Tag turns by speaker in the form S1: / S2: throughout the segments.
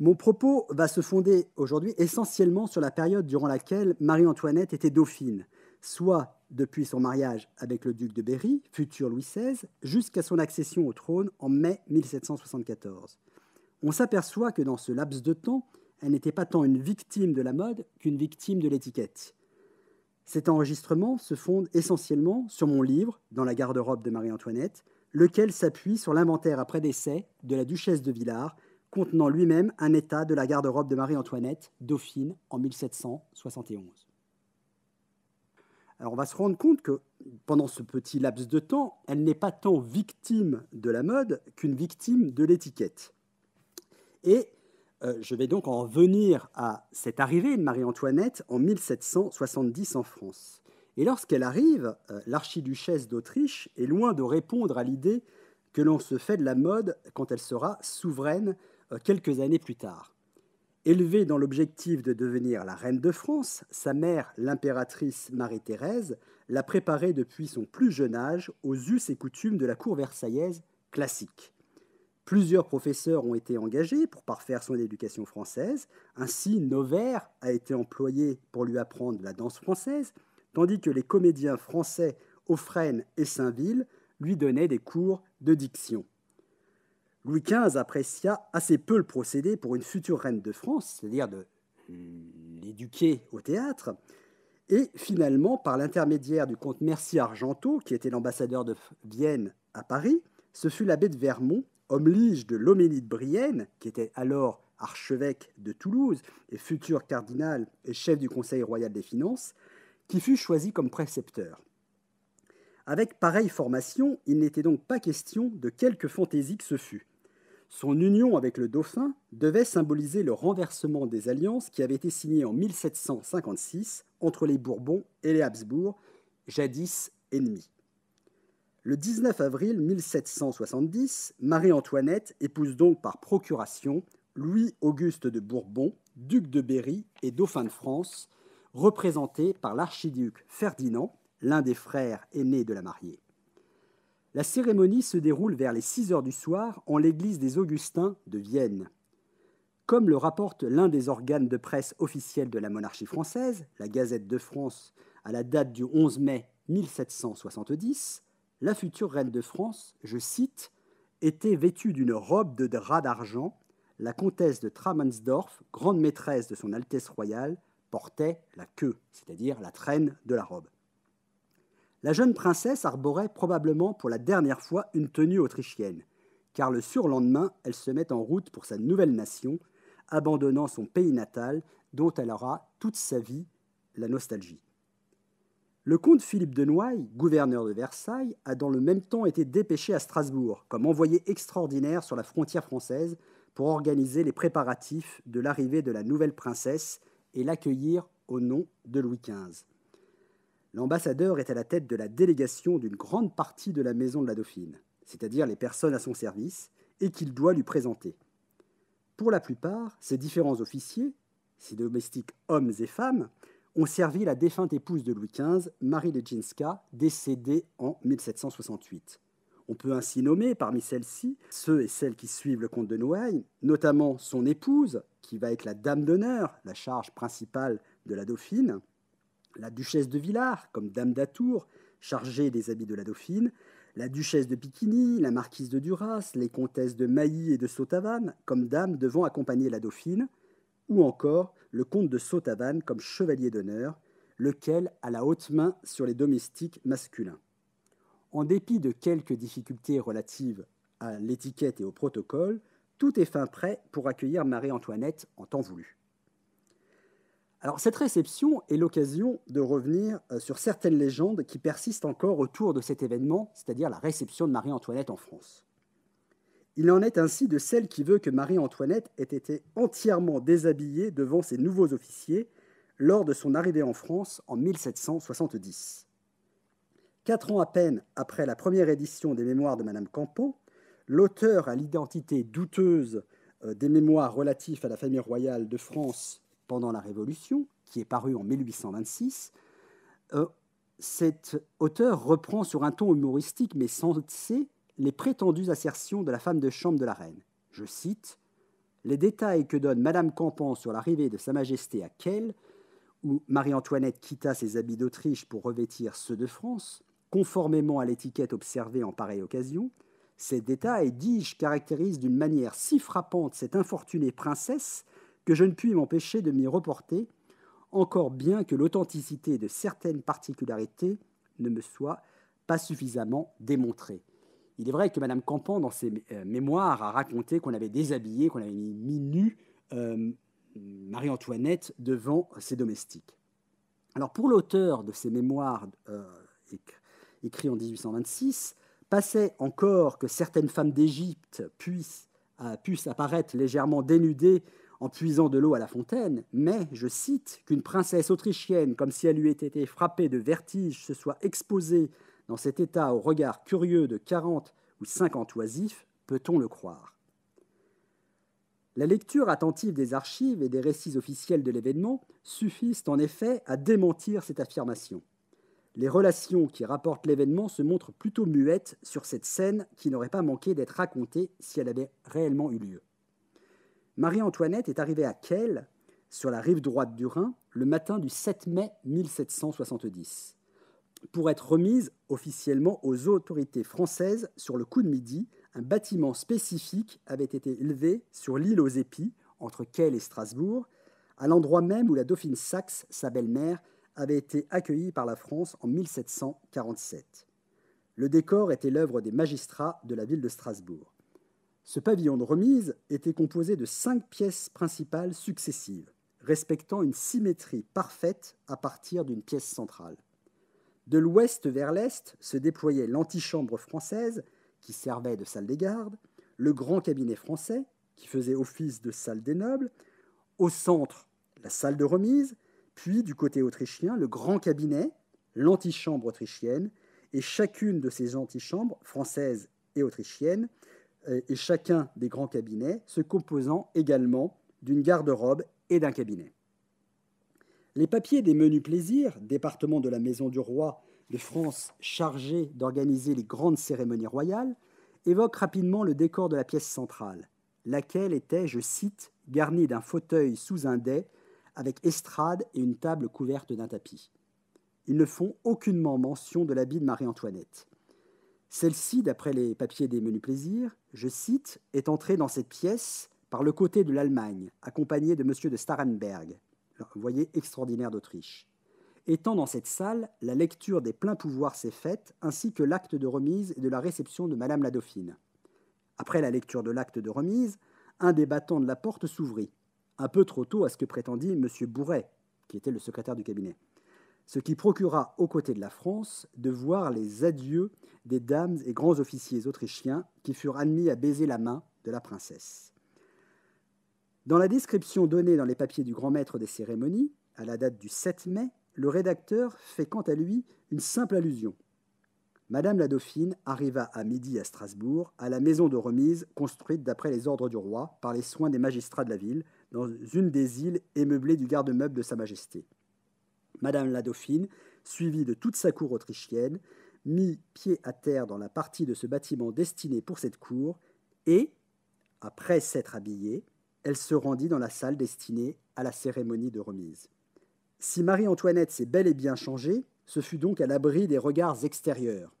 S1: Mon propos va se fonder aujourd'hui essentiellement sur la période durant laquelle Marie-Antoinette était dauphine, soit depuis son mariage avec le duc de Berry, futur Louis XVI, jusqu'à son accession au trône en mai 1774. On s'aperçoit que dans ce laps de temps, elle n'était pas tant une victime de la mode qu'une victime de l'étiquette. Cet enregistrement se fonde essentiellement sur mon livre, Dans la garde-robe de Marie-Antoinette, lequel s'appuie sur l'inventaire après décès de la duchesse de Villars, contenant lui-même un état de la garde-robe de Marie-Antoinette, dauphine, en 1771. Alors on va se rendre compte que pendant ce petit laps de temps, elle n'est pas tant victime de la mode qu'une victime de l'étiquette. Et euh, je vais donc en venir à cette arrivée de Marie-Antoinette en 1770 en France. Et lorsqu'elle arrive, euh, l'archiduchesse d'Autriche est loin de répondre à l'idée que l'on se fait de la mode quand elle sera souveraine euh, quelques années plus tard. Élevée dans l'objectif de devenir la reine de France, sa mère, l'impératrice Marie-Thérèse, l'a préparée depuis son plus jeune âge aux us et coutumes de la cour versaillaise classique. Plusieurs professeurs ont été engagés pour parfaire son éducation française. Ainsi, Novert a été employé pour lui apprendre la danse française, tandis que les comédiens français Offrène et Saint-Ville lui donnaient des cours de diction. Louis XV apprécia assez peu le procédé pour une future reine de France, c'est-à-dire de l'éduquer au théâtre. Et finalement, par l'intermédiaire du comte Mercier Argenteau, qui était l'ambassadeur de Vienne à Paris, ce fut l'abbé de Vermont, homme lige de l'homélie de Brienne, qui était alors archevêque de Toulouse et futur cardinal et chef du Conseil royal des finances, qui fut choisi comme précepteur. Avec pareille formation, il n'était donc pas question de quelque fantaisie que ce fût. Son union avec le dauphin devait symboliser le renversement des alliances qui avaient été signées en 1756 entre les Bourbons et les Habsbourg, jadis ennemis. Le 19 avril 1770, Marie-Antoinette épouse donc par procuration Louis-Auguste de Bourbon, duc de Berry et dauphin de France, représenté par l'archiduc Ferdinand, l'un des frères aînés de la mariée. La cérémonie se déroule vers les 6 heures du soir en l'église des Augustins de Vienne. Comme le rapporte l'un des organes de presse officiels de la monarchie française, la Gazette de France, à la date du 11 mai 1770, la future reine de France, je cite, était vêtue d'une robe de drap d'argent. La comtesse de Tramansdorf, grande maîtresse de son Altesse royale, portait la queue, c'est-à-dire la traîne de la robe la jeune princesse arborait probablement pour la dernière fois une tenue autrichienne, car le surlendemain, elle se met en route pour sa nouvelle nation, abandonnant son pays natal dont elle aura toute sa vie la nostalgie. Le comte Philippe de Noailles, gouverneur de Versailles, a dans le même temps été dépêché à Strasbourg comme envoyé extraordinaire sur la frontière française pour organiser les préparatifs de l'arrivée de la nouvelle princesse et l'accueillir au nom de Louis XV. L'ambassadeur est à la tête de la délégation d'une grande partie de la maison de la Dauphine, c'est-à-dire les personnes à son service, et qu'il doit lui présenter. Pour la plupart, ces différents officiers, ces domestiques hommes et femmes, ont servi la défunte épouse de Louis XV, Marie Leginska, décédée en 1768. On peut ainsi nommer parmi celles-ci ceux et celles qui suivent le comte de Noailles, notamment son épouse, qui va être la dame d'honneur, la charge principale de la dauphine, la duchesse de Villars comme dame d'Atour, chargée des habits de la dauphine, la duchesse de Piquigny, la marquise de Duras, les comtesses de Mailly et de Sautavane comme dames devant accompagner la dauphine, ou encore le comte de Sautavane comme chevalier d'honneur, lequel a la haute main sur les domestiques masculins. En dépit de quelques difficultés relatives à l'étiquette et au protocole, tout est fin prêt pour accueillir Marie-Antoinette en temps voulu cette réception est l'occasion de revenir euh, sur certaines légendes qui persistent encore autour de cet événement, c'est-à-dire la réception de Marie-Antoinette en France. Il en est ainsi de celle qui veut que Marie-Antoinette ait été entièrement déshabillée devant ses nouveaux officiers lors de son arrivée en France en 1770. Quatre ans à peine après la première édition des mémoires de Madame Campan, l'auteur à l'identité douteuse euh, des mémoires relatifs à la famille royale de France pendant la Révolution, qui est parue en 1826, euh, cet auteur reprend sur un ton humoristique mais sensé les prétendues assertions de la femme de chambre de la reine. Je cite Les détails que donne Madame Campan sur l'arrivée de Sa Majesté à Kell, où Marie-Antoinette quitta ses habits d'Autriche pour revêtir ceux de France, conformément à l'étiquette observée en pareille occasion, ces détails, dis-je, caractérisent d'une manière si frappante cette infortunée princesse que je ne puis m'empêcher de m'y reporter, encore bien que l'authenticité de certaines particularités ne me soit pas suffisamment démontrée. Il est vrai que Madame Campan, dans ses euh, mémoires, a raconté qu'on avait déshabillé, qu'on avait mis nu euh, Marie-Antoinette devant ses domestiques. Alors pour l'auteur de ces mémoires euh, écrits en 1826, passait encore que certaines femmes d'Égypte puissent apparaître légèrement dénudées en puisant de l'eau à la fontaine, mais, je cite, qu'une princesse autrichienne, comme si elle eût été frappée de vertige, se soit exposée dans cet état au regard curieux de quarante ou cinquante oisifs, peut-on le croire La lecture attentive des archives et des récits officiels de l'événement suffisent en effet à démentir cette affirmation. Les relations qui rapportent l'événement se montrent plutôt muettes sur cette scène qui n'aurait pas manqué d'être racontée si elle avait réellement eu lieu. Marie-Antoinette est arrivée à Kehl, sur la rive droite du Rhin, le matin du 7 mai 1770, pour être remise officiellement aux autorités françaises sur le coup de midi. Un bâtiment spécifique avait été élevé sur l'île aux Épis, entre Kehl et Strasbourg, à l'endroit même où la dauphine Saxe, sa belle-mère, avait été accueillie par la France en 1747. Le décor était l'œuvre des magistrats de la ville de Strasbourg. Ce pavillon de remise était composé de cinq pièces principales successives, respectant une symétrie parfaite à partir d'une pièce centrale. De l'ouest vers l'est se déployait l'antichambre française, qui servait de salle des gardes, le grand cabinet français, qui faisait office de salle des nobles, au centre, la salle de remise, puis du côté autrichien, le grand cabinet, l'antichambre autrichienne, et chacune de ces antichambres, françaises et autrichiennes, et chacun des grands cabinets, se composant également d'une garde-robe et d'un cabinet. Les papiers des menus plaisirs, département de la Maison du Roi de France chargé d'organiser les grandes cérémonies royales, évoquent rapidement le décor de la pièce centrale, laquelle était, je cite, garnie d'un fauteuil sous un dais, avec estrade et une table couverte d'un tapis. Ils ne font aucunement mention de l'habit de Marie-Antoinette. Celle-ci, d'après les papiers des menus plaisirs, je cite, est entré dans cette pièce par le côté de l'Allemagne, accompagné de M. de Starenberg, voyez extraordinaire d'Autriche. Étant dans cette salle, la lecture des pleins pouvoirs s'est faite, ainsi que l'acte de remise et de la réception de Madame la Dauphine. Après la lecture de l'acte de remise, un des battants de la porte s'ouvrit, un peu trop tôt à ce que prétendit M. Bourret, qui était le secrétaire du cabinet ce qui procura aux côtés de la France de voir les adieux des dames et grands officiers autrichiens qui furent admis à baiser la main de la princesse. Dans la description donnée dans les papiers du grand maître des cérémonies, à la date du 7 mai, le rédacteur fait quant à lui une simple allusion. Madame la Dauphine arriva à midi à Strasbourg, à la maison de remise construite d'après les ordres du roi par les soins des magistrats de la ville, dans une des îles émeublées du garde-meuble de Sa Majesté. Madame la Dauphine, suivie de toute sa cour autrichienne, mit pied à terre dans la partie de ce bâtiment destiné pour cette cour, et, après s'être habillée, elle se rendit dans la salle destinée à la cérémonie de remise. Si Marie-Antoinette s'est bel et bien changée, ce fut donc à l'abri des regards extérieurs.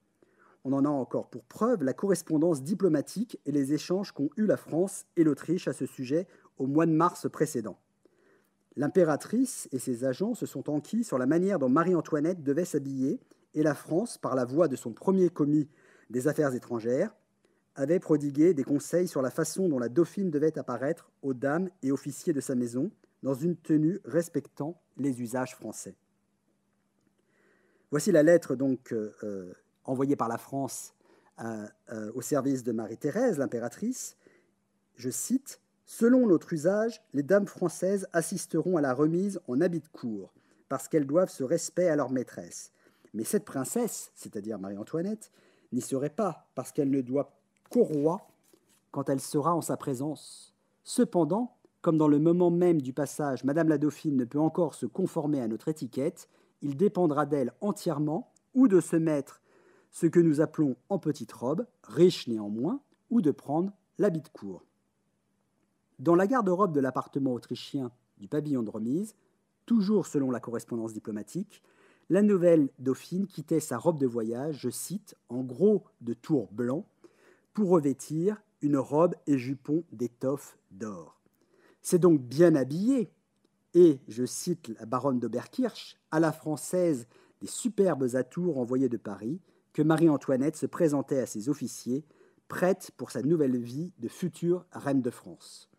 S1: On en a encore pour preuve la correspondance diplomatique et les échanges qu'ont eus la France et l'Autriche à ce sujet au mois de mars précédent. L'impératrice et ses agents se sont enquis sur la manière dont Marie-Antoinette devait s'habiller et la France, par la voix de son premier commis des affaires étrangères, avait prodigué des conseils sur la façon dont la dauphine devait apparaître aux dames et officiers de sa maison dans une tenue respectant les usages français. Voici la lettre donc euh, euh, envoyée par la France euh, au service de Marie-Thérèse, l'impératrice. Je cite Selon notre usage, les dames françaises assisteront à la remise en habit de cour, parce qu'elles doivent ce respect à leur maîtresse. Mais cette princesse, c'est-à-dire Marie-Antoinette, n'y serait pas, parce qu'elle ne doit qu'au roi quand elle sera en sa présence. Cependant, comme dans le moment même du passage, Madame la Dauphine ne peut encore se conformer à notre étiquette, il dépendra d'elle entièrement, ou de se mettre ce que nous appelons en petite robe, riche néanmoins, ou de prendre l'habit de cour. Dans la garde-robe de l'appartement autrichien du pavillon de remise, toujours selon la correspondance diplomatique, la nouvelle dauphine quittait sa robe de voyage, je cite, en gros de tour blanc, pour revêtir une robe et jupon d'étoffe d'or. C'est donc bien habillée, et, je cite la baronne d'Oberkirch, à la française des superbes atours envoyés de Paris, que Marie-Antoinette se présentait à ses officiers, prête pour sa nouvelle vie de future reine de France.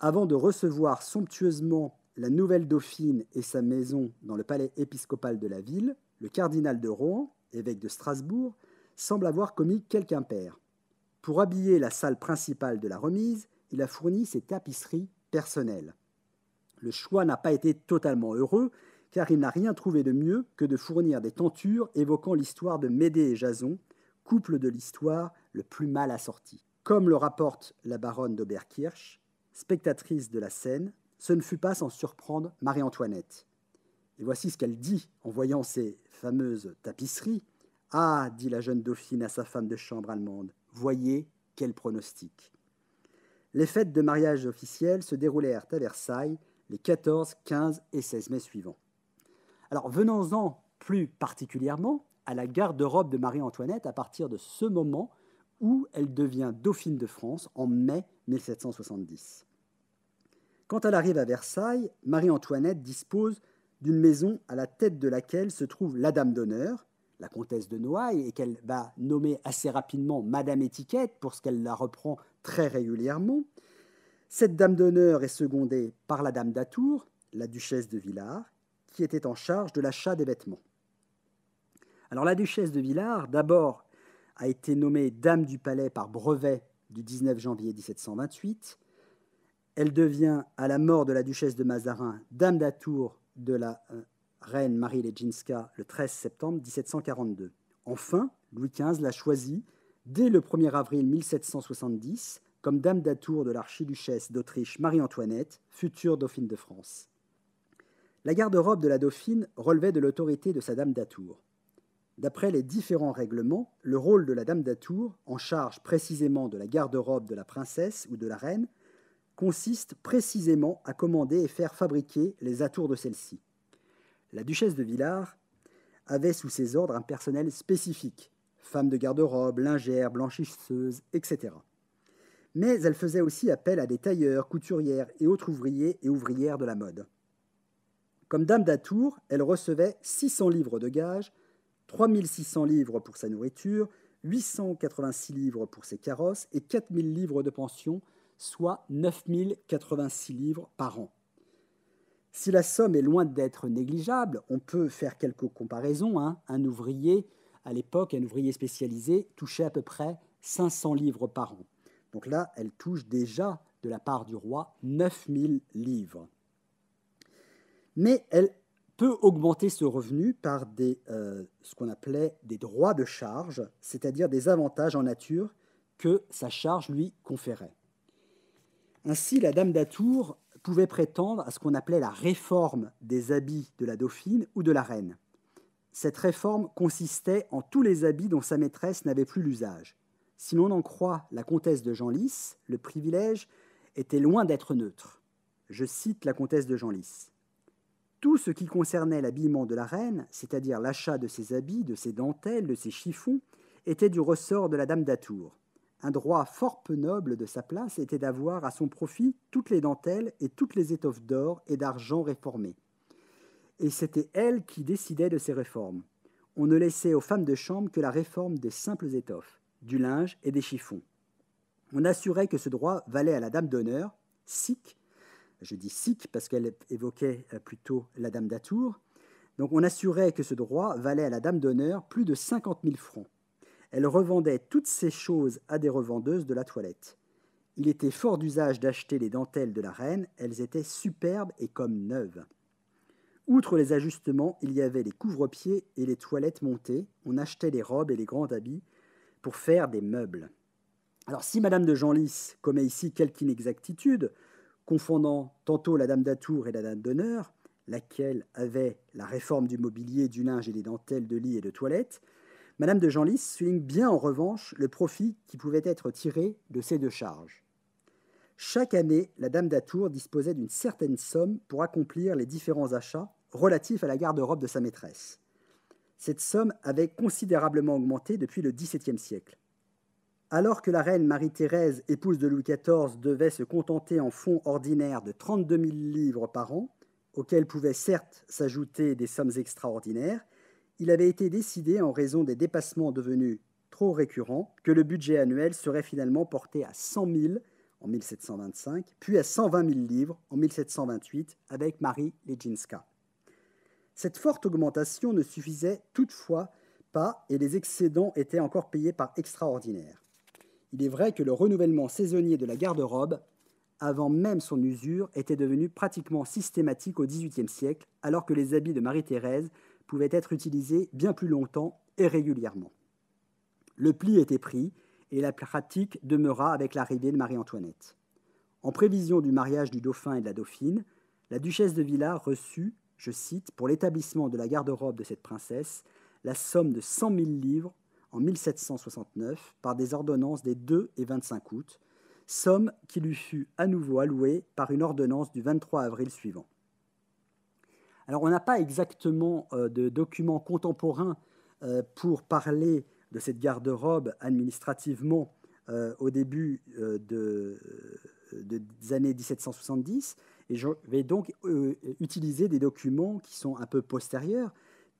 S1: Avant de recevoir somptueusement la nouvelle dauphine et sa maison dans le palais épiscopal de la ville, le cardinal de Rohan, évêque de Strasbourg, semble avoir commis quelque impair. Pour habiller la salle principale de la remise, il a fourni ses tapisseries personnelles. Le choix n'a pas été totalement heureux, car il n'a rien trouvé de mieux que de fournir des tentures évoquant l'histoire de Médée et Jason, couple de l'histoire le plus mal assorti. Comme le rapporte la baronne d'Oberkirch, spectatrice de la scène, ce ne fut pas sans surprendre Marie-Antoinette. Et voici ce qu'elle dit en voyant ces fameuses tapisseries. Ah, dit la jeune dauphine à sa femme de chambre allemande, voyez quel pronostic. Les fêtes de mariage officielles se déroulèrent à Versailles les 14, 15 et 16 mai suivants. Alors venons-en plus particulièrement à la garde-robe de Marie-Antoinette à partir de ce moment où elle devient dauphine de France en mai 1770. Quand elle arrive à Versailles, Marie-Antoinette dispose d'une maison à la tête de laquelle se trouve la dame d'honneur, la comtesse de Noailles, et qu'elle va nommer assez rapidement Madame Étiquette, pour ce qu'elle la reprend très régulièrement. Cette dame d'honneur est secondée par la dame d'Atour, la duchesse de Villars, qui était en charge de l'achat des vêtements. Alors la duchesse de Villars, d'abord, a été nommée dame du palais par brevet du 19 janvier 1728. Elle devient, à la mort de la duchesse de Mazarin, dame d'atour de la euh, reine Marie leginska le 13 septembre 1742. Enfin, Louis XV la choisit dès le 1er avril 1770 comme dame d'atour de l'archiduchesse d'Autriche Marie-Antoinette, future dauphine de France. La garde-robe de la dauphine relevait de l'autorité de sa dame d'atour. D'après les différents règlements, le rôle de la dame d'atour, en charge précisément de la garde-robe de la princesse ou de la reine, consiste précisément à commander et faire fabriquer les atours de celle-ci. La duchesse de Villars avait sous ses ordres un personnel spécifique, femme de garde-robe, lingère, blanchisseuse, etc. Mais elle faisait aussi appel à des tailleurs, couturières et autres ouvriers et ouvrières de la mode. Comme dame d'atour, elle recevait 600 livres de gage, 3600 livres pour sa nourriture, 886 livres pour ses carrosses et 4000 livres de pension, soit 9086 livres par an. Si la somme est loin d'être négligeable, on peut faire quelques comparaisons. Hein. Un ouvrier, à l'époque, un ouvrier spécialisé, touchait à peu près 500 livres par an. Donc là, elle touche déjà, de la part du roi, 9000 livres. Mais elle peut augmenter ce revenu par euh, ce qu'on appelait des droits de charge, c'est-à-dire des avantages en nature que sa charge lui conférait. Ainsi, la dame d'Atour pouvait prétendre à ce qu'on appelait la réforme des habits de la dauphine ou de la reine. Cette réforme consistait en tous les habits dont sa maîtresse n'avait plus l'usage. Si l'on en croit la comtesse de Genlis, le privilège était loin d'être neutre. Je cite la comtesse de Genlis. Tout ce qui concernait l'habillement de la reine, c'est-à-dire l'achat de ses habits, de ses dentelles, de ses chiffons, était du ressort de la dame d'Atour. Un droit fort peu noble de sa place était d'avoir à son profit toutes les dentelles et toutes les étoffes d'or et d'argent réformées. Et c'était elle qui décidait de ces réformes. On ne laissait aux femmes de chambre que la réforme des simples étoffes, du linge et des chiffons. On assurait que ce droit valait à la dame d'honneur, sic, je dis sic parce qu'elle évoquait euh, plutôt la dame d'Atour. Donc on assurait que ce droit valait à la dame d'honneur plus de 50 000 francs. Elle revendait toutes ces choses à des revendeuses de la toilette. Il était fort d'usage d'acheter les dentelles de la reine, elles étaient superbes et comme neuves. Outre les ajustements, il y avait les couvre-pieds et les toilettes montées, on achetait les robes et les grands habits pour faire des meubles. Alors si Madame de Genlis commet ici quelque inexactitude, confondant tantôt la dame d'atour et la dame d'honneur, laquelle avait la réforme du mobilier, du linge et des dentelles de lit et de toilette, Madame de Genlis souligne bien en revanche le profit qui pouvait être tiré de ces deux charges. Chaque année, la Dame d'Atour disposait d'une certaine somme pour accomplir les différents achats relatifs à la garde-robe de sa maîtresse. Cette somme avait considérablement augmenté depuis le XVIIe siècle. Alors que la reine Marie-Thérèse, épouse de Louis XIV, devait se contenter en fonds ordinaires de 32 000 livres par an, auxquels pouvaient certes s'ajouter des sommes extraordinaires, il avait été décidé, en raison des dépassements devenus trop récurrents, que le budget annuel serait finalement porté à 100 000 en 1725, puis à 120 000 livres en 1728 avec Marie leginska Cette forte augmentation ne suffisait toutefois pas et les excédents étaient encore payés par extraordinaire. Il est vrai que le renouvellement saisonnier de la garde-robe, avant même son usure, était devenu pratiquement systématique au XVIIIe siècle, alors que les habits de Marie-Thérèse pouvaient être utilisés bien plus longtemps et régulièrement. Le pli était pris et la pratique demeura avec l'arrivée de Marie-Antoinette. En prévision du mariage du dauphin et de la dauphine, la duchesse de Villars reçut, je cite, pour l'établissement de la garde-robe de cette princesse, la somme de 100 000 livres en 1769 par des ordonnances des 2 et 25 août, somme qui lui fut à nouveau allouée par une ordonnance du 23 avril suivant. Alors on n'a pas exactement euh, de documents contemporains euh, pour parler de cette garde-robe administrativement euh, au début des années 1770, et je vais donc utiliser des documents qui sont un peu postérieurs,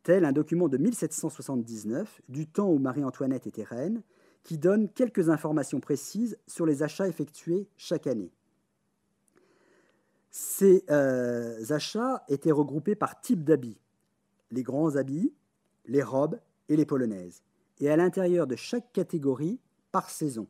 S1: tel un document de 1779, du temps où Marie-Antoinette était reine, qui donne quelques informations précises sur les achats effectués chaque année. Ces euh, achats étaient regroupés par type d'habits, les grands habits, les robes et les polonaises, et à l'intérieur de chaque catégorie par saison.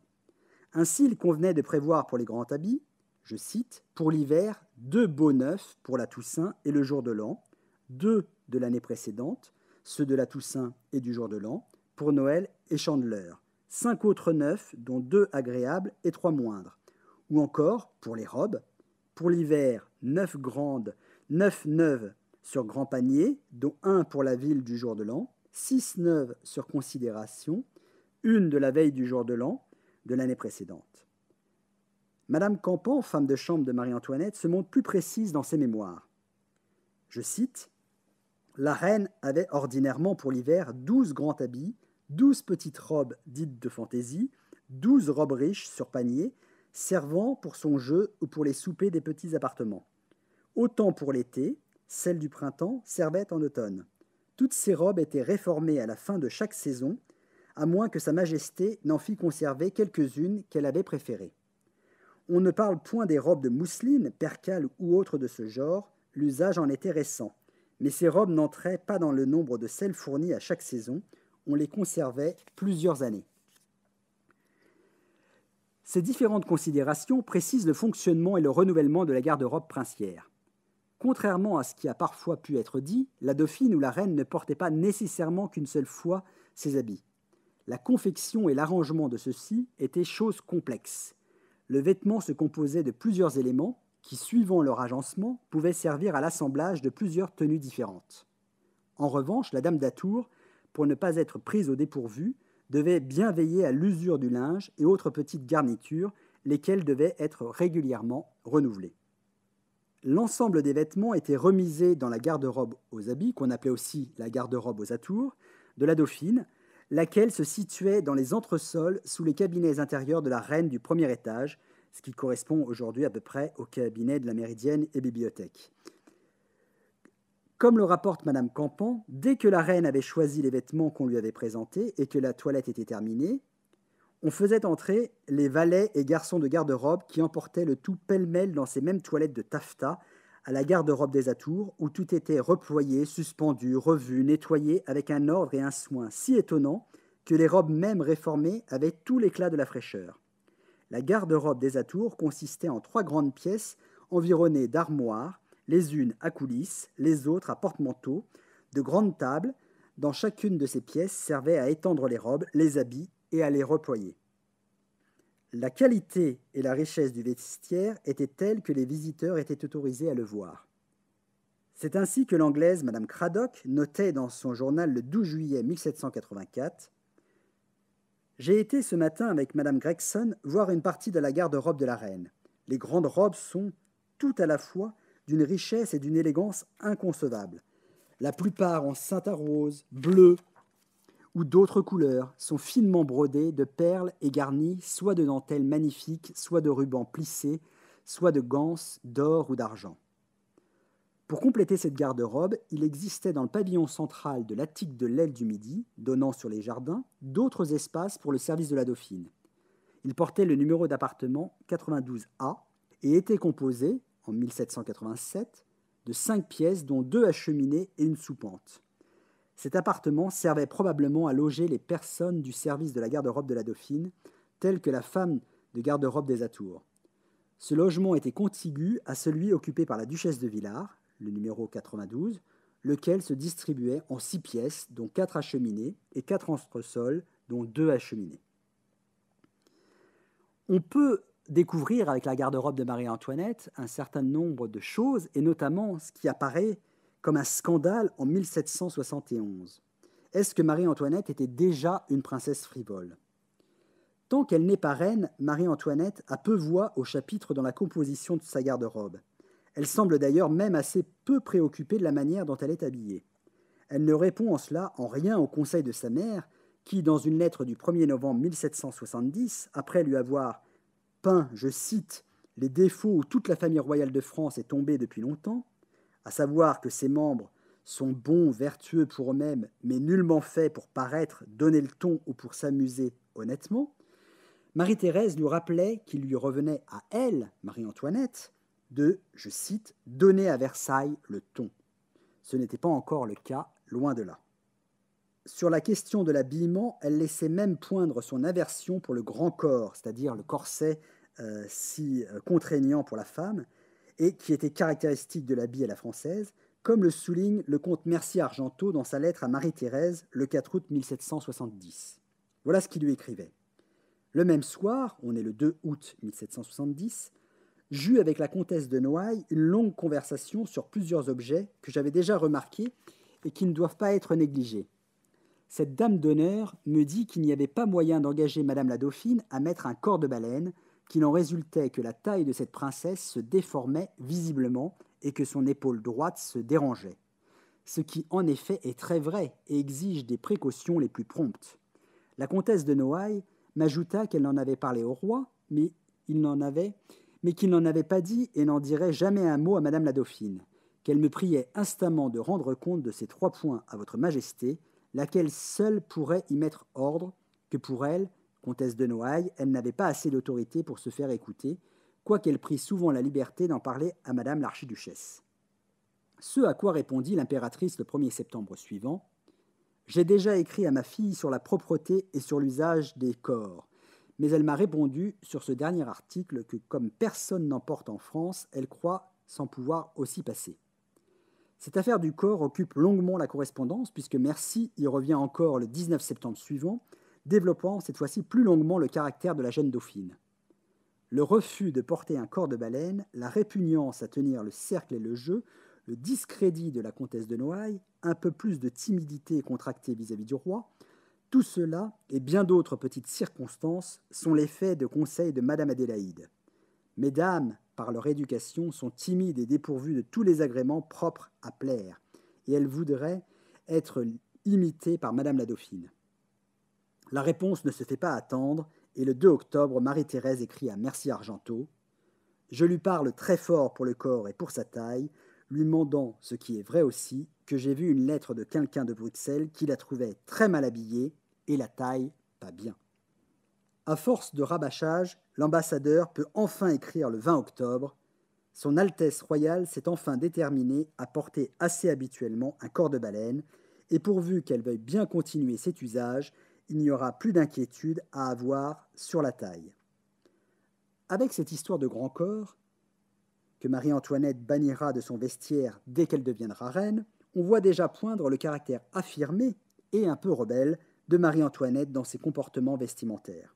S1: Ainsi, il convenait de prévoir pour les grands habits, je cite, pour l'hiver, deux beaux neufs pour la Toussaint et le jour de l'an, deux de l'année précédente, ceux de la Toussaint et du jour de l'an, pour Noël et chandeleur, cinq autres neufs, dont deux agréables et trois moindres, ou encore pour les robes, pour l'hiver, neuf grandes, neuf neufs sur grand panier, dont un pour la ville du jour de l'an, six neufs sur considération, une de la veille du jour de l'an de l'année précédente. Madame Campan, femme de chambre de Marie-Antoinette, se montre plus précise dans ses mémoires. Je cite la reine avait ordinairement pour l'hiver douze grands habits, douze petites robes dites de fantaisie, douze robes riches sur panier, servant pour son jeu ou pour les soupers des petits appartements. Autant pour l'été, celles du printemps servaient en automne. Toutes ces robes étaient réformées à la fin de chaque saison, à moins que Sa Majesté n'en fît conserver quelques-unes qu'elle avait préférées. On ne parle point des robes de mousseline, percale ou autres de ce genre, l'usage en était récent mais ces robes n'entraient pas dans le nombre de celles fournies à chaque saison, on les conservait plusieurs années. Ces différentes considérations précisent le fonctionnement et le renouvellement de la garde-robe princière. Contrairement à ce qui a parfois pu être dit, la dauphine ou la reine ne portait pas nécessairement qu'une seule fois ses habits. La confection et l'arrangement de ceux-ci étaient choses complexes. Le vêtement se composait de plusieurs éléments, qui, suivant leur agencement, pouvaient servir à l'assemblage de plusieurs tenues différentes. En revanche, la dame d'atour, pour ne pas être prise au dépourvu, devait bien veiller à l'usure du linge et autres petites garnitures, lesquelles devaient être régulièrement renouvelées. L'ensemble des vêtements était remisé dans la garde-robe aux habits, qu'on appelait aussi la garde-robe aux atours, de la dauphine, laquelle se situait dans les entresols sous les cabinets intérieurs de la reine du premier étage, ce qui correspond aujourd'hui à peu près au cabinet de la Méridienne et bibliothèque. Comme le rapporte Madame Campan, dès que la reine avait choisi les vêtements qu'on lui avait présentés et que la toilette était terminée, on faisait entrer les valets et garçons de garde-robe qui emportaient le tout pêle-mêle dans ces mêmes toilettes de taffetas à la garde-robe des atours, où tout était reployé, suspendu, revu, nettoyé avec un ordre et un soin si étonnant que les robes même réformées avaient tout l'éclat de la fraîcheur. La garde-robe des Atours consistait en trois grandes pièces environnées d'armoires, les unes à coulisses, les autres à porte-manteaux, de grandes tables. Dans chacune de ces pièces servait à étendre les robes, les habits et à les reployer. La qualité et la richesse du vestiaire étaient telles que les visiteurs étaient autorisés à le voir. C'est ainsi que l'anglaise Madame Cradock notait dans son journal le 12 juillet 1784 j'ai été ce matin avec Madame Gregson voir une partie de la garde-robe de la reine. Les grandes robes sont, tout à la fois, d'une richesse et d'une élégance inconcevables. La plupart en satin rose, bleu ou d'autres couleurs sont finement brodées de perles et garnies soit de dentelles magnifiques, soit de rubans plissés, soit de ganses d'or ou d'argent. Pour compléter cette garde-robe, il existait dans le pavillon central de l'attique de l'aile du Midi, donnant sur les jardins, d'autres espaces pour le service de la Dauphine. Il portait le numéro d'appartement 92A et était composé, en 1787, de cinq pièces dont deux à cheminée et une soupente. Cet appartement servait probablement à loger les personnes du service de la garde-robe de la Dauphine, telles que la femme de garde-robe des Atours. Ce logement était contigu à celui occupé par la duchesse de Villars, le numéro 92, lequel se distribuait en six pièces, dont quatre à cheminée et quatre entresols, dont deux à cheminée. On peut découvrir avec la garde-robe de Marie-Antoinette un certain nombre de choses, et notamment ce qui apparaît comme un scandale en 1771. Est-ce que Marie-Antoinette était déjà une princesse frivole Tant qu'elle n'est pas reine, Marie-Antoinette a peu voix au chapitre dans la composition de sa garde-robe. Elle semble d'ailleurs même assez peu préoccupée de la manière dont elle est habillée. Elle ne répond en cela en rien au conseil de sa mère, qui, dans une lettre du 1er novembre 1770, après lui avoir peint, je cite, les défauts où toute la famille royale de France est tombée depuis longtemps, à savoir que ses membres sont bons, vertueux pour eux-mêmes, mais nullement faits pour paraître, donner le ton ou pour s'amuser honnêtement, Marie-Thérèse lui rappelait qu'il lui revenait à elle, Marie-Antoinette, de, je cite, donner à Versailles le ton. Ce n'était pas encore le cas, loin de là. Sur la question de l'habillement, elle laissait même poindre son aversion pour le grand corps, c'est-à-dire le corset euh, si euh, contraignant pour la femme, et qui était caractéristique de l'habit à la française, comme le souligne le comte Mercier Argenteau dans sa lettre à Marie-Thérèse le 4 août 1770. Voilà ce qu'il lui écrivait. Le même soir, on est le 2 août 1770, j'eus avec la comtesse de Noailles une longue conversation sur plusieurs objets que j'avais déjà remarqués et qui ne doivent pas être négligés. Cette dame d'honneur me dit qu'il n'y avait pas moyen d'engager Madame la Dauphine à mettre un corps de baleine, qu'il en résultait que la taille de cette princesse se déformait visiblement et que son épaule droite se dérangeait. Ce qui en effet est très vrai et exige des précautions les plus promptes. La comtesse de Noailles m'ajouta qu'elle n'en avait parlé au roi, mais il n'en avait mais qu'il n'en avait pas dit et n'en dirait jamais un mot à Madame la Dauphine, qu'elle me priait instamment de rendre compte de ces trois points à Votre Majesté, laquelle seule pourrait y mettre ordre, que pour elle, comtesse de Noailles, elle n'avait pas assez d'autorité pour se faire écouter, quoiqu'elle prît souvent la liberté d'en parler à Madame l'archiduchesse. Ce à quoi répondit l'impératrice le 1er septembre suivant J'ai déjà écrit à ma fille sur la propreté et sur l'usage des corps, mais elle m'a répondu sur ce dernier article que comme personne n'en porte en France, elle croit sans pouvoir aussi passer. Cette affaire du corps occupe longuement la correspondance, puisque Merci y revient encore le 19 septembre suivant, développant cette fois-ci plus longuement le caractère de la jeune dauphine. Le refus de porter un corps de baleine, la répugnance à tenir le cercle et le jeu, le discrédit de la comtesse de Noailles, un peu plus de timidité contractée vis à -vis du roi, tout cela et bien d'autres petites circonstances sont les faits de conseils de Madame Adélaïde. Mesdames, par leur éducation, sont timides et dépourvues de tous les agréments propres à plaire, et elles voudraient être imitées par Madame la Dauphine. La réponse ne se fait pas attendre, et le 2 octobre, Marie-Thérèse écrit à Merci Argenteau Je lui parle très fort pour le corps et pour sa taille, lui mandant, ce qui est vrai aussi, que j'ai vu une lettre de quelqu'un de Bruxelles qui la trouvait très mal habillée et la taille pas bien. À force de rabâchage, l'ambassadeur peut enfin écrire le 20 octobre Son Altesse royale s'est enfin déterminée à porter assez habituellement un corps de baleine, et pourvu qu'elle veuille bien continuer cet usage, il n'y aura plus d'inquiétude à avoir sur la taille. Avec cette histoire de grand corps, que Marie-Antoinette bannira de son vestiaire dès qu'elle deviendra reine, on voit déjà poindre le caractère affirmé et un peu rebelle de Marie-Antoinette dans ses comportements vestimentaires.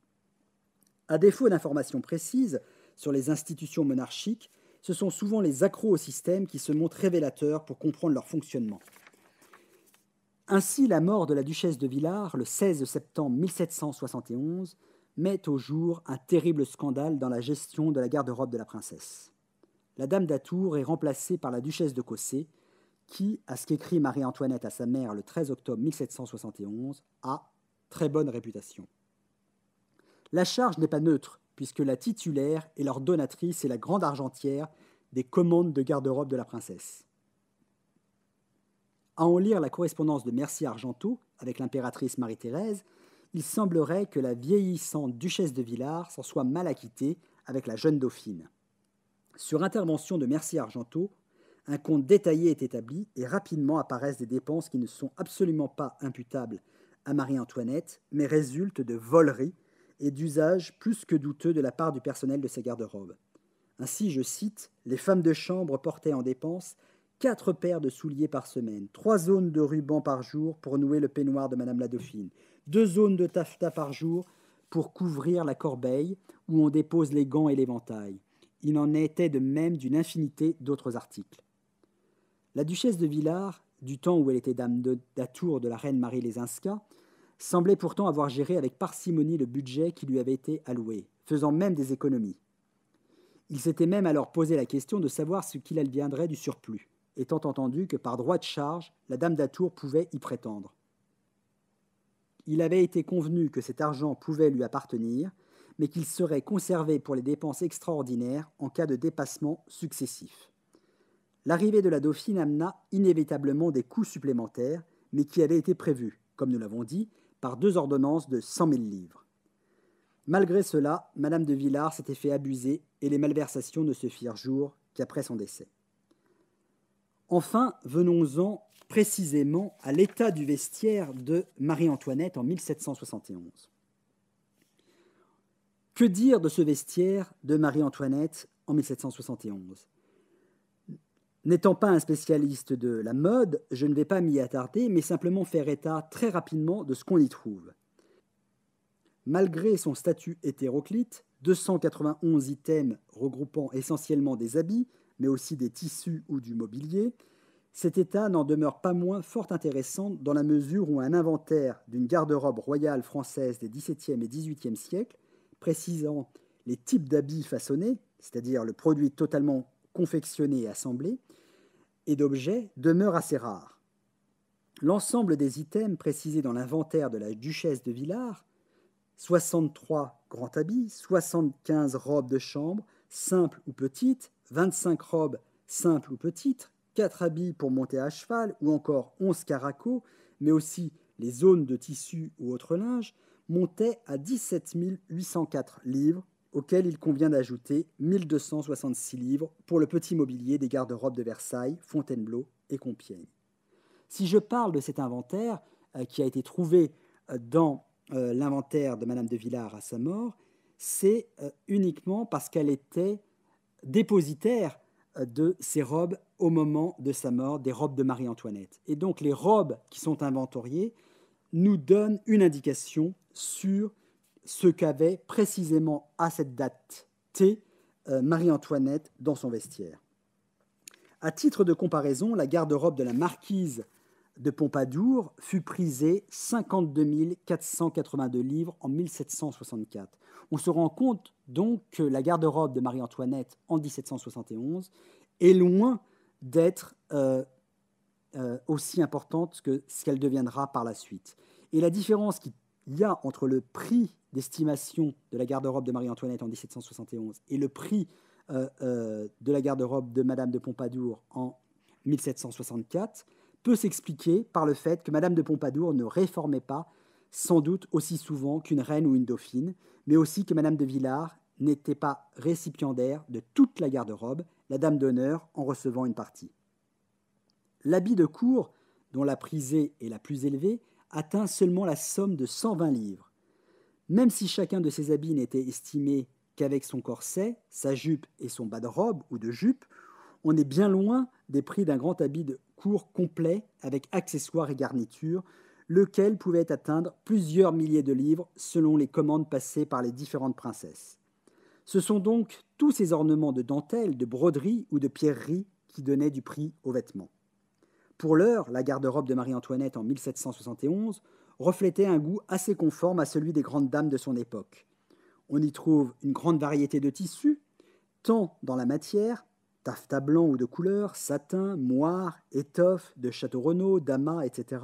S1: À défaut d'informations précises sur les institutions monarchiques, ce sont souvent les accros au système qui se montrent révélateurs pour comprendre leur fonctionnement. Ainsi, la mort de la duchesse de Villars le 16 septembre 1771 met au jour un terrible scandale dans la gestion de la garde-robe de la princesse. La dame d'Atour est remplacée par la duchesse de Cossé, qui, à ce qu'écrit Marie-Antoinette à sa mère le 13 octobre 1771, a très bonne réputation. La charge n'est pas neutre, puisque la titulaire et leur donatrice est la grande argentière des commandes de garde-robe de la princesse. À en lire la correspondance de Merci Argenteau avec l'impératrice Marie-Thérèse, il semblerait que la vieillissante duchesse de Villars s'en soit mal acquittée avec la jeune dauphine. Sur intervention de Merci Argenteau, un compte détaillé est établi et rapidement apparaissent des dépenses qui ne sont absolument pas imputables à Marie-Antoinette, mais résultent de voleries et d'usages plus que douteux de la part du personnel de sa garde robe Ainsi, je cite, les femmes de chambre portaient en dépense quatre paires de souliers par semaine, trois zones de ruban par jour pour nouer le peignoir de Madame la Dauphine, deux zones de taffetas par jour pour couvrir la corbeille où on dépose les gants et l'éventail. Il en était de même d'une infinité d'autres articles. La duchesse de Villars, du temps où elle était dame d'atour de, la reine Marie Lesinska, semblait pourtant avoir géré avec parcimonie le budget qui lui avait été alloué, faisant même des économies. Il s'était même alors posé la question de savoir ce qu'il adviendrait du surplus, étant entendu que par droit de charge, la dame d'atour pouvait y prétendre. Il avait été convenu que cet argent pouvait lui appartenir, mais qu'il serait conservé pour les dépenses extraordinaires en cas de dépassement successif. L'arrivée de la Dauphine amena inévitablement des coûts supplémentaires, mais qui avaient été prévus, comme nous l'avons dit, par deux ordonnances de 100 000 livres. Malgré cela, Madame de Villars s'était fait abuser et les malversations ne se firent jour qu'après son décès. Enfin, venons-en précisément à l'état du vestiaire de Marie-Antoinette en 1771. Que dire de ce vestiaire de Marie-Antoinette en 1771 N'étant pas un spécialiste de la mode, je ne vais pas m'y attarder, mais simplement faire état très rapidement de ce qu'on y trouve. Malgré son statut hétéroclite, 291 items regroupant essentiellement des habits, mais aussi des tissus ou du mobilier, cet état n'en demeure pas moins fort intéressant dans la mesure où un inventaire d'une garde-robe royale française des XVIIe et XVIIIe siècles, précisant les types d'habits façonnés, c'est-à-dire le produit totalement confectionné et assemblé, et d'objets demeurent assez rare. L'ensemble des items précisés dans l'inventaire de la duchesse de Villars, 63 grands habits, 75 robes de chambre, simples ou petites, 25 robes simples ou petites, 4 habits pour monter à cheval ou encore 11 caracos, mais aussi les zones de tissu ou autres linge, montaient à 17 804 livres, auquel il convient d'ajouter 1266 livres pour le petit mobilier des garde-robes de Versailles, Fontainebleau et Compiègne. Si je parle de cet inventaire euh, qui a été trouvé euh, dans euh, l'inventaire de Madame de Villars à sa mort, c'est uniquement parce qu'elle était dépositaire de ses robes au moment de sa mort, des robes de Marie-Antoinette. Et donc les robes qui sont inventoriées nous donnent une indication sur ce qu'avait précisément à cette date T euh, Marie-Antoinette dans son vestiaire. À titre de comparaison, la garde-robe de la marquise de Pompadour fut prisée 52 482 livres en 1764. On se rend compte donc que la garde-robe de Marie-Antoinette en 1771 est loin d'être euh, euh, aussi importante que ce qu'elle deviendra par la suite. Et la différence qu'il y a entre le prix d'estimation de la garde-robe de Marie-Antoinette en 1771 et le prix euh, euh, de la garde-robe de Madame de Pompadour en 1764 peut s'expliquer par le fait que Madame de Pompadour ne réformait pas sans doute aussi souvent qu'une reine ou une dauphine, mais aussi que Madame de Villars n'était pas récipiendaire de toute la garde-robe, la dame d'honneur en recevant une partie. L'habit de cour, dont la prisée est la plus élevée, atteint seulement la somme de 120 livres même si chacun de ces habits n'était estimé qu'avec son corset, sa jupe et son bas de robe ou de jupe, on est bien loin des prix d'un grand habit de cour complet avec accessoires et garnitures, lequel pouvait atteindre plusieurs milliers de livres selon les commandes passées par les différentes princesses. Ce sont donc tous ces ornements de dentelle, de broderie ou de pierreries qui donnaient du prix aux vêtements. Pour l'heure, la garde-robe de Marie-Antoinette en 1771 reflétait un goût assez conforme à celui des grandes dames de son époque. On y trouve une grande variété de tissus, tant dans la matière, taffetas blanc ou de couleur, satin, moire, étoffe, de château Renaud, d'amas, etc.,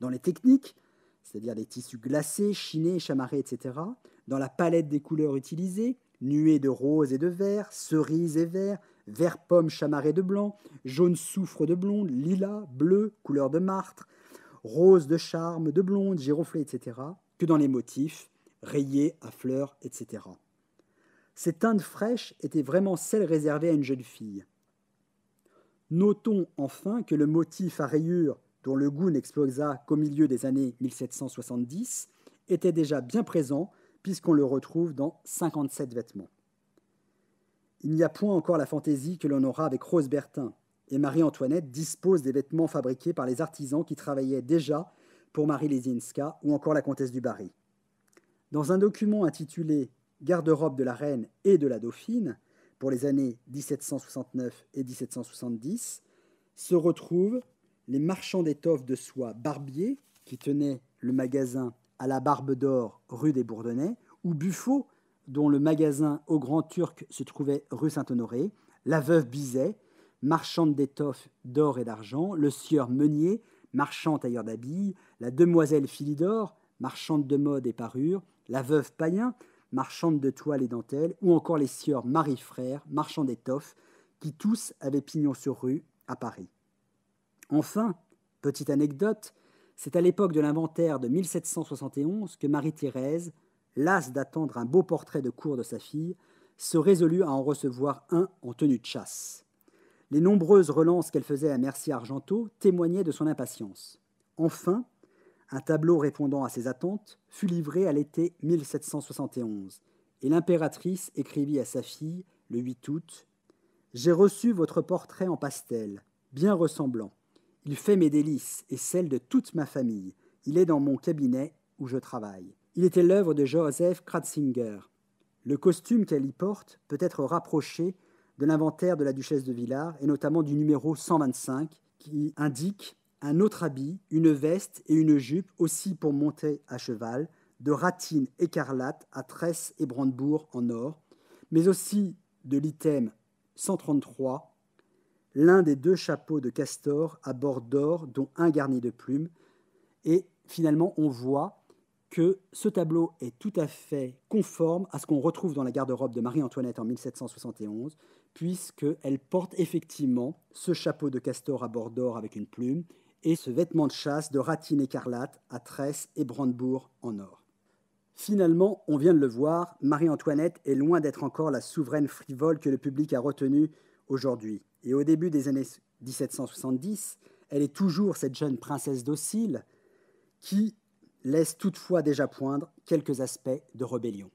S1: dans les techniques, c'est-à-dire des tissus glacés, chinés, chamarrés, etc., dans la palette des couleurs utilisées, (nuées de rose et de vert, cerise et vert, vert pomme chamarré de blanc, jaune soufre de blonde, lilas, bleu, couleur de martre, rose de charme, de blonde, giroflée, etc., que dans les motifs, rayés à fleurs, etc. Ces teintes fraîches étaient vraiment celles réservées à une jeune fille. Notons enfin que le motif à rayures, dont le goût n'explosa qu'au milieu des années 1770, était déjà bien présent puisqu'on le retrouve dans 57 vêtements. Il n'y a point encore la fantaisie que l'on aura avec Rose Bertin, et Marie-Antoinette dispose des vêtements fabriqués par les artisans qui travaillaient déjà pour Marie Lesinska ou encore la comtesse du Barry. Dans un document intitulé Garde-robe de la reine et de la dauphine pour les années 1769 et 1770 se retrouvent les marchands d'étoffes de soie Barbier qui tenait le magasin à la Barbe d'Or rue des Bourdonnais ou Buffo dont le magasin au Grand Turc se trouvait rue Saint-Honoré, la veuve Bizet marchande d'étoffes d'or et d'argent, le sieur Meunier, marchand tailleur d'habits, la demoiselle Philidor, marchande de mode et parure, la veuve Payen, marchande de toiles et dentelles, ou encore les sieurs marie Frères, marchand d'étoffes, qui tous avaient pignon sur rue à Paris. Enfin, petite anecdote, c'est à l'époque de l'inventaire de 1771 que Marie-Thérèse, lasse d'attendre un beau portrait de cour de sa fille, se résolut à en recevoir un en tenue de chasse. Les nombreuses relances qu'elle faisait à Merci Argenteau témoignaient de son impatience. Enfin, un tableau répondant à ses attentes fut livré à l'été 1771, et l'impératrice écrivit à sa fille, le 8 août, J'ai reçu votre portrait en pastel, bien ressemblant. Il fait mes délices et celles de toute ma famille. Il est dans mon cabinet où je travaille. Il était l'œuvre de Joseph Kratzinger. Le costume qu'elle y porte peut être rapproché de l'inventaire de la duchesse de Villars et notamment du numéro 125 qui indique un autre habit, une veste et une jupe aussi pour monter à cheval, de ratine écarlate à Tresse et Brandebourg en or, mais aussi de l'item 133, l'un des deux chapeaux de castor à bord d'or dont un garni de plumes. Et finalement, on voit que ce tableau est tout à fait conforme à ce qu'on retrouve dans la garde-robe de Marie-Antoinette en 1771, puisqu'elle porte effectivement ce chapeau de castor à bord d'or avec une plume et ce vêtement de chasse de ratine écarlate à Tresse et Brandebourg en or. Finalement, on vient de le voir, Marie-Antoinette est loin d'être encore la souveraine frivole que le public a retenue aujourd'hui. Et au début des années 1770, elle est toujours cette jeune princesse docile qui laisse toutefois déjà poindre quelques aspects de rébellion.